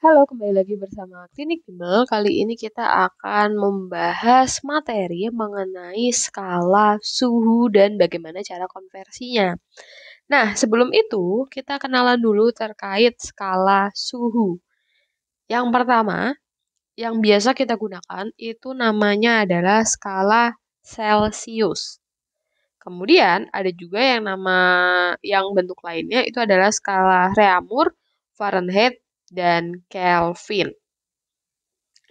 Halo, kembali lagi bersama Klinik Bimbel. Kali ini kita akan membahas materi mengenai skala suhu dan bagaimana cara konversinya. Nah, sebelum itu kita kenalan dulu terkait skala suhu. Yang pertama, yang biasa kita gunakan itu namanya adalah skala Celsius. Kemudian ada juga yang nama yang bentuk lainnya itu adalah skala Reaumur, Fahrenheit, dan Kelvin.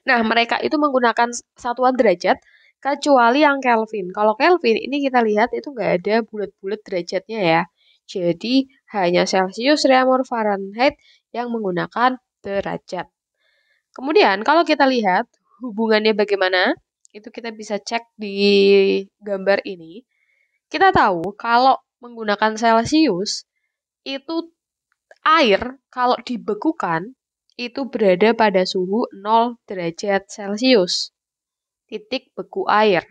Nah, mereka itu menggunakan satuan derajat kecuali yang Kelvin. Kalau Kelvin ini kita lihat itu nggak ada bulat-bulat derajatnya ya. Jadi hanya Celsius, Reaumur, Fahrenheit yang menggunakan derajat. Kemudian kalau kita lihat hubungannya bagaimana, itu kita bisa cek di gambar ini. Kita tahu kalau menggunakan Celsius itu air kalau dibekukan itu berada pada suhu 0 derajat Celcius, titik beku air.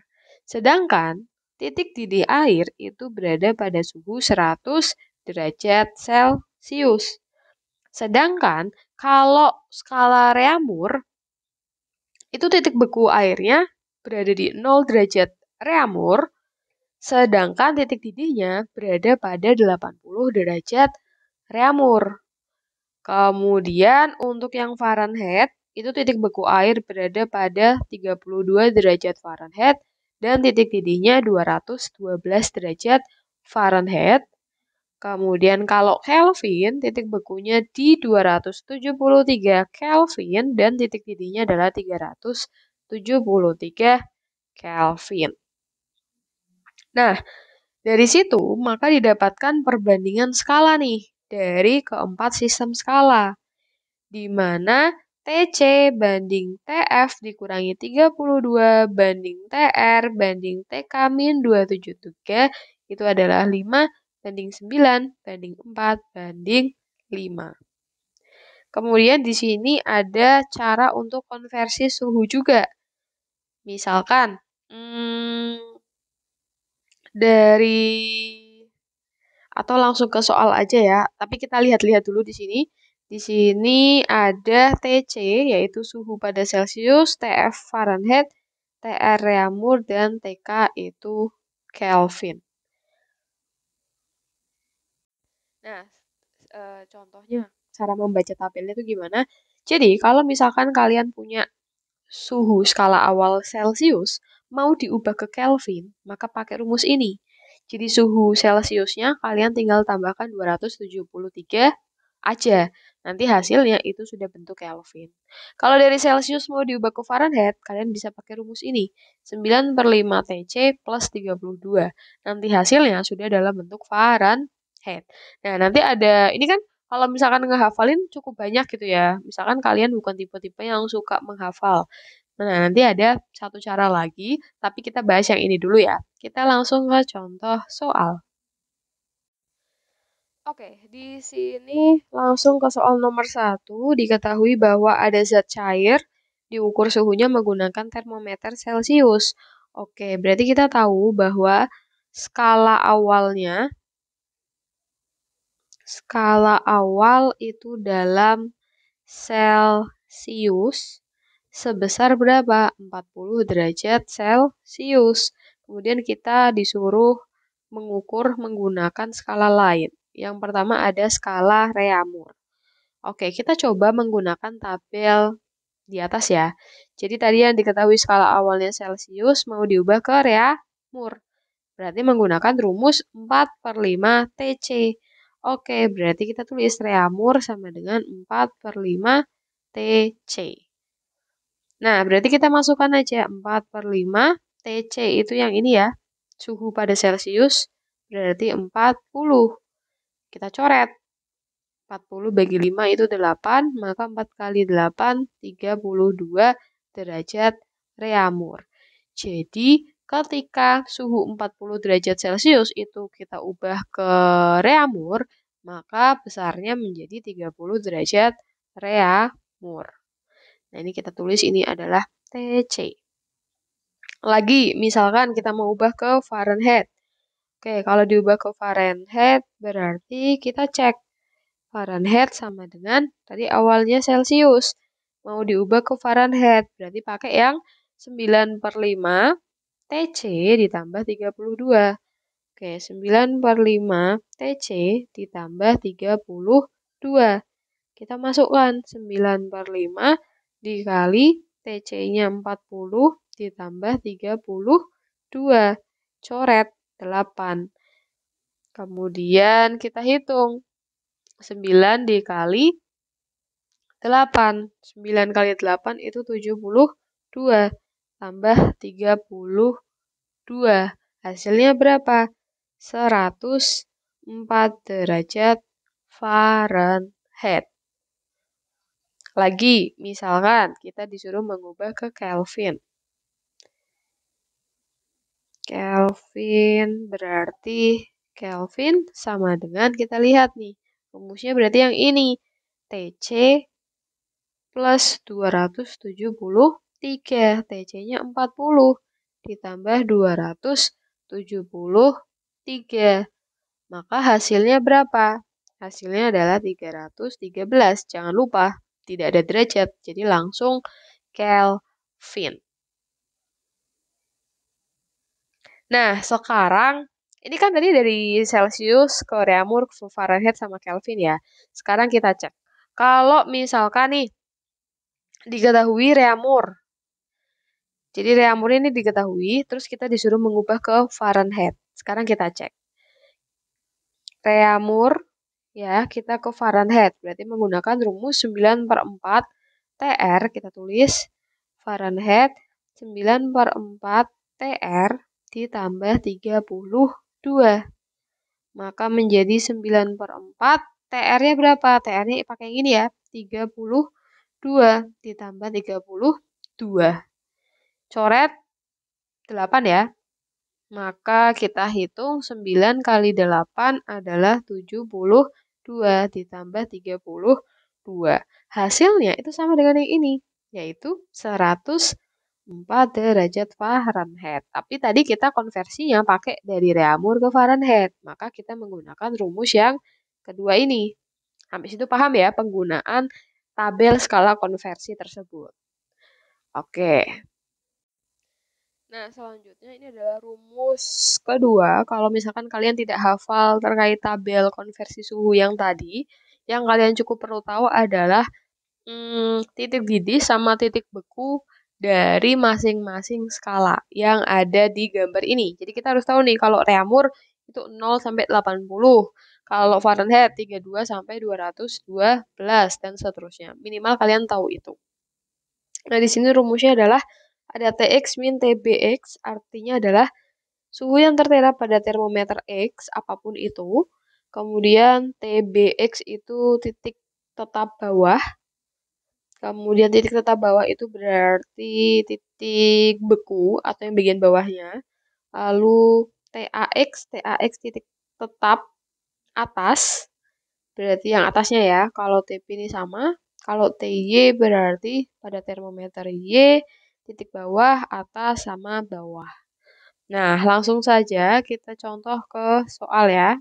Sedangkan titik didih air itu berada pada suhu 100 derajat Celcius. Sedangkan kalau skala Reamur itu titik beku airnya berada di 0 derajat Reamur, sedangkan titik didihnya berada pada 80 derajat Reamur. Kemudian untuk yang Fahrenheit, itu titik beku air berada pada 32 derajat Fahrenheit dan titik didihnya 212 derajat Fahrenheit. Kemudian kalau Kelvin, titik bekunya di 273 Kelvin dan titik didihnya adalah 373 Kelvin. Nah, dari situ maka didapatkan perbandingan skala nih dari keempat sistem skala, di mana TC banding TF dikurangi 32 banding TR banding TK min 273 itu adalah 5 banding 9 banding 4 banding 5. Kemudian di sini ada cara untuk konversi suhu juga. Misalkan hmm, dari atau langsung ke soal aja ya. Tapi kita lihat-lihat dulu di sini. Di sini ada TC yaitu suhu pada Celsius TF Fahrenheit, TR Reamur dan TK itu Kelvin. Nah, e, contohnya cara membaca tabelnya itu gimana? Jadi, kalau misalkan kalian punya suhu skala awal Celsius mau diubah ke Kelvin, maka pakai rumus ini. Jadi suhu Celciusnya kalian tinggal tambahkan 273 aja. Nanti hasilnya itu sudah bentuk Kelvin. Kalau dari Celcius mau diubah ke Fahrenheit, kalian bisa pakai rumus ini. 9 per 5 TC plus 32. Nanti hasilnya sudah dalam bentuk Fahrenheit. Nah, nanti ada, ini kan kalau misalkan ngehafalin cukup banyak gitu ya. Misalkan kalian bukan tipe-tipe yang suka menghafal. Nah, nanti ada satu cara lagi, tapi kita bahas yang ini dulu ya. Kita langsung ke contoh soal. Oke, di sini langsung ke soal nomor satu, diketahui bahwa ada zat cair diukur suhunya menggunakan termometer Celcius. Oke, berarti kita tahu bahwa skala awalnya, skala awal itu dalam Celcius sebesar berapa? 40 derajat Celcius. Kemudian kita disuruh mengukur menggunakan skala lain. Yang pertama ada skala Reamur. Oke, kita coba menggunakan tabel di atas ya. Jadi tadi yang diketahui skala awalnya Celcius mau diubah ke Reamur. Berarti menggunakan rumus 4 per 5 TC. Oke, berarti kita tulis Reamur sama dengan 4 per 5 TC. Nah, berarti kita masukkan aja 4 per 5 TC itu yang ini ya, suhu pada Celcius berarti 40. Kita coret. 40 bagi 5 itu 8, maka 4 kali 8, 32 derajat Reamur. Jadi, ketika suhu 40 derajat Celcius itu kita ubah ke Reamur, maka besarnya menjadi 30 derajat Reamur. Nah, ini kita tulis ini adalah TC. Lagi, misalkan kita mau ubah ke Fahrenheit. Oke, kalau diubah ke Fahrenheit, berarti kita cek Fahrenheit sama dengan tadi awalnya Celsius. Mau diubah ke Fahrenheit, berarti pakai yang 9 per 5 TC ditambah 32. Oke, 9 per 5 TC ditambah 32. Kita masukkan 9 per 5 dikali TC-nya 40 ditambah 32. Coret 8. Kemudian kita hitung. 9 dikali 8. 9 kali 8 itu 72. Tambah 32. Hasilnya berapa? 104 derajat Fahrenheit. Lagi, misalkan kita disuruh mengubah ke Kelvin. Kelvin berarti Kelvin sama dengan kita lihat nih. Rumusnya berarti yang ini. TC plus 273. TC-nya 40. Ditambah 273. Maka hasilnya berapa? Hasilnya adalah 313. Jangan lupa tidak ada derajat, jadi langsung Kelvin. Nah, sekarang ini kan tadi dari Celsius ke Reamur ke Fahrenheit sama Kelvin ya. Sekarang kita cek. Kalau misalkan nih diketahui Reamur. Jadi Reamur ini diketahui, terus kita disuruh mengubah ke Fahrenheit. Sekarang kita cek. Reamur ya kita ke Fahrenheit. Berarti menggunakan rumus 9 per 4 TR kita tulis Fahrenheit 9 per 4 TR ditambah 32. Maka menjadi 9 per 4 TR-nya berapa? TR-nya pakai yang ini ya 32 ditambah 32. Coret 8 ya. Maka kita hitung 9 kali 8 adalah 72 2 ditambah 32. Hasilnya itu sama dengan yang ini, yaitu 104 derajat Fahrenheit. Tapi tadi kita konversinya pakai dari Reamur ke Fahrenheit, maka kita menggunakan rumus yang kedua ini. Habis itu paham ya penggunaan tabel skala konversi tersebut. Oke, Nah, selanjutnya ini adalah rumus kedua. Kalau misalkan kalian tidak hafal terkait tabel konversi suhu yang tadi, yang kalian cukup perlu tahu adalah hmm, titik didih sama titik beku dari masing-masing skala yang ada di gambar ini. Jadi kita harus tahu nih kalau Reamur itu 0 sampai 80, kalau Fahrenheit 32 sampai 212 dan seterusnya. Minimal kalian tahu itu. Nah, di sini rumusnya adalah ada Tx min Tbx artinya adalah suhu yang tertera pada termometer X apapun itu. Kemudian Tbx itu titik tetap bawah. Kemudian titik tetap bawah itu berarti titik beku atau yang bagian bawahnya. Lalu TAX, TAX titik tetap atas berarti yang atasnya ya. Kalau TP ini sama, kalau TY berarti pada termometer Y titik bawah, atas, sama bawah. Nah, langsung saja kita contoh ke soal ya.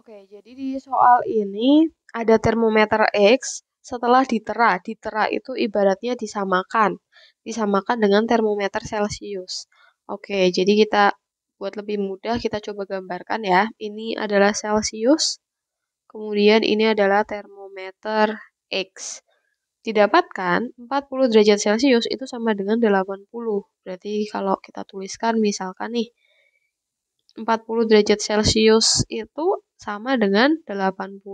Oke, jadi di soal ini ada termometer X setelah ditera. Ditera itu ibaratnya disamakan. Disamakan dengan termometer Celcius. Oke, jadi kita buat lebih mudah kita coba gambarkan ya. Ini adalah Celcius, kemudian ini adalah termometer X didapatkan 40 derajat Celcius itu sama dengan 80. Berarti kalau kita tuliskan misalkan nih 40 derajat Celcius itu sama dengan 80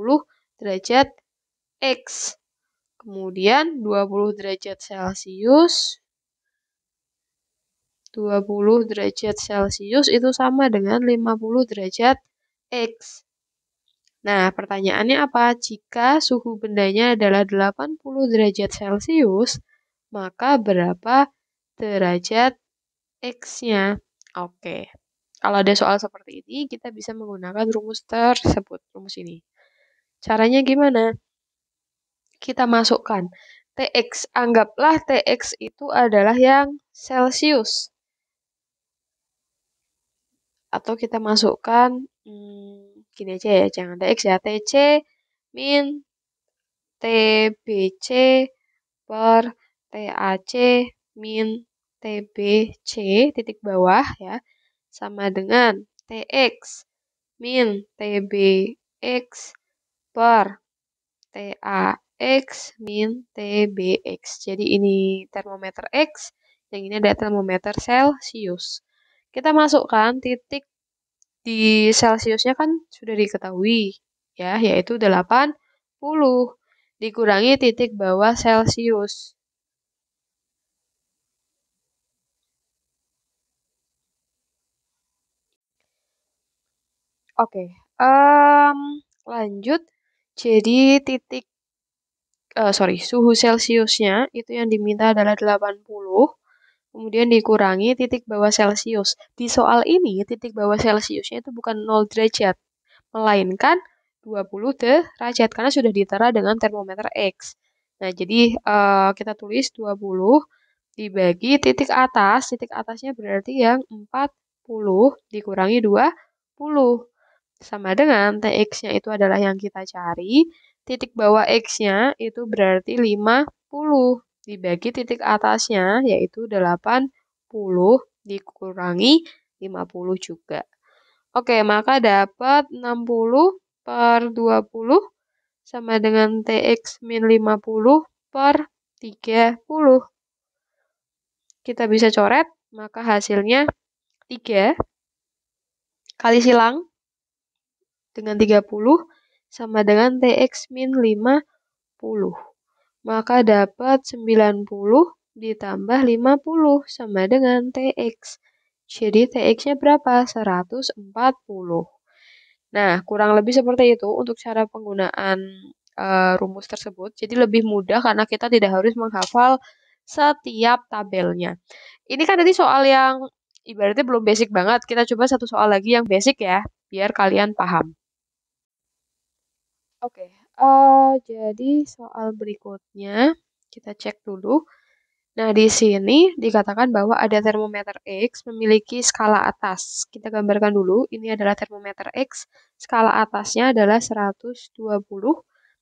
derajat X. Kemudian 20 derajat Celcius 20 derajat Celcius itu sama dengan 50 derajat X. Nah, pertanyaannya apa? Jika suhu bendanya adalah 80 derajat Celcius, maka berapa derajat X-nya? Oke. Kalau ada soal seperti ini, kita bisa menggunakan rumus tersebut, rumus ini. Caranya gimana? Kita masukkan TX. Anggaplah TX itu adalah yang Celcius. Atau kita masukkan hmm, gini aja ya, jangan ada ya. TC min TBC per TAC min TBC titik bawah ya sama dengan TX min TBX per TAX min TBX. Jadi ini termometer X, yang ini ada termometer Celsius. Kita masukkan titik di Celsiusnya kan sudah diketahui ya, yaitu 80 dikurangi titik bawah Celsius. Oke, okay. um, lanjut. Jadi titik, uh, sorry, suhu Celsiusnya itu yang diminta adalah 80 kemudian dikurangi titik bawah Celcius. Di soal ini, titik bawah Celciusnya itu bukan 0 derajat, melainkan 20 derajat, karena sudah ditera dengan termometer X. Nah, jadi uh, kita tulis 20 dibagi titik atas, titik atasnya berarti yang 40 dikurangi 20. Sama dengan TX-nya itu adalah yang kita cari, titik bawah X-nya itu berarti 50 dibagi titik atasnya yaitu 80 dikurangi 50 juga. Oke, maka dapat 60 per 20 sama dengan TX min 50 per 30. Kita bisa coret, maka hasilnya 3 kali silang dengan 30 sama dengan TX min 50. Maka dapat 90 ditambah 50 sama dengan TX. Jadi TX-nya berapa? 140. Nah, kurang lebih seperti itu untuk cara penggunaan e, rumus tersebut. Jadi lebih mudah karena kita tidak harus menghafal setiap tabelnya. Ini kan tadi soal yang ibaratnya belum basic banget. Kita coba satu soal lagi yang basic ya, biar kalian paham. Oke, Uh, jadi soal berikutnya kita cek dulu. Nah, di sini dikatakan bahwa ada termometer X memiliki skala atas. Kita gambarkan dulu, ini adalah termometer X, skala atasnya adalah 120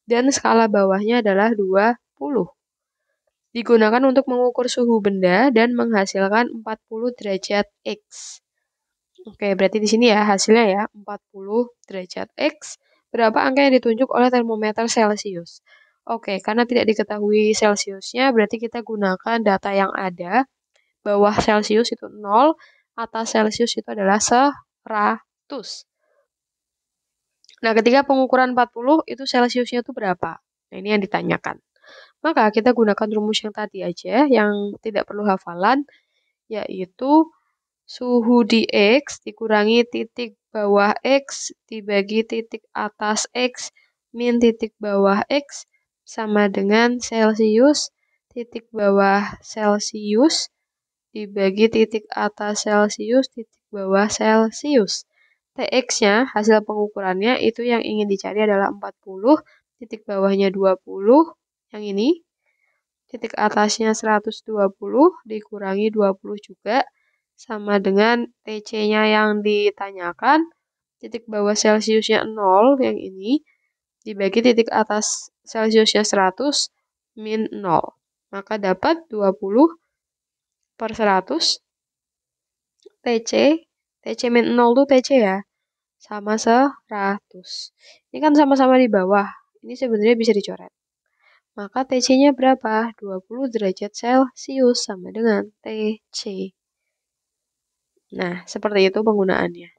dan skala bawahnya adalah 20. Digunakan untuk mengukur suhu benda dan menghasilkan 40 derajat X. Oke, berarti di sini ya hasilnya ya 40 derajat X berapa angka yang ditunjuk oleh termometer Celcius. Oke, karena tidak diketahui Celciusnya, berarti kita gunakan data yang ada. Bawah Celcius itu 0, atas Celcius itu adalah 100. Nah, ketika pengukuran 40, itu Celciusnya itu berapa? Nah, ini yang ditanyakan. Maka kita gunakan rumus yang tadi aja, yang tidak perlu hafalan, yaitu suhu di X dikurangi titik bawah X dibagi titik atas X min titik bawah X sama dengan Celsius titik bawah Celsius dibagi titik atas Celsius titik bawah Celsius. TX-nya, hasil pengukurannya itu yang ingin dicari adalah 40, titik bawahnya 20, yang ini, titik atasnya 120, dikurangi 20 juga, sama dengan TC-nya yang ditanyakan, titik bawah Celsiusnya 0 yang ini, dibagi titik atas Celsiusnya 100, min 0. Maka dapat 20 per 100 TC, TC min 0 tuh TC ya, sama 100. Ini kan sama-sama di bawah, ini sebenarnya bisa dicoret. Maka TC-nya berapa? 20 derajat Celcius sama dengan TC. Nah, seperti itu penggunaannya.